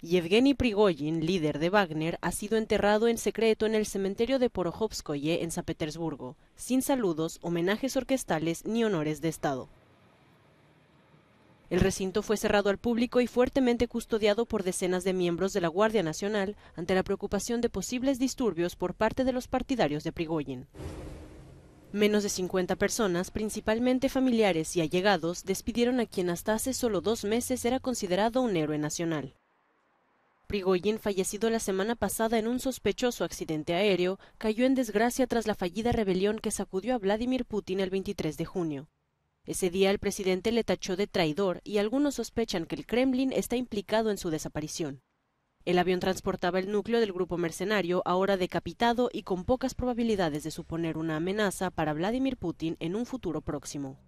Yevgeny Prigojin, líder de Wagner, ha sido enterrado en secreto en el cementerio de Porojovskoye en San Petersburgo, sin saludos, homenajes orquestales ni honores de Estado. El recinto fue cerrado al público y fuertemente custodiado por decenas de miembros de la Guardia Nacional ante la preocupación de posibles disturbios por parte de los partidarios de Prigojin. Menos de 50 personas, principalmente familiares y allegados, despidieron a quien hasta hace solo dos meses era considerado un héroe nacional. Prigoyen, fallecido la semana pasada en un sospechoso accidente aéreo, cayó en desgracia tras la fallida rebelión que sacudió a Vladimir Putin el 23 de junio. Ese día el presidente le tachó de traidor y algunos sospechan que el Kremlin está implicado en su desaparición. El avión transportaba el núcleo del grupo mercenario, ahora decapitado y con pocas probabilidades de suponer una amenaza para Vladimir Putin en un futuro próximo.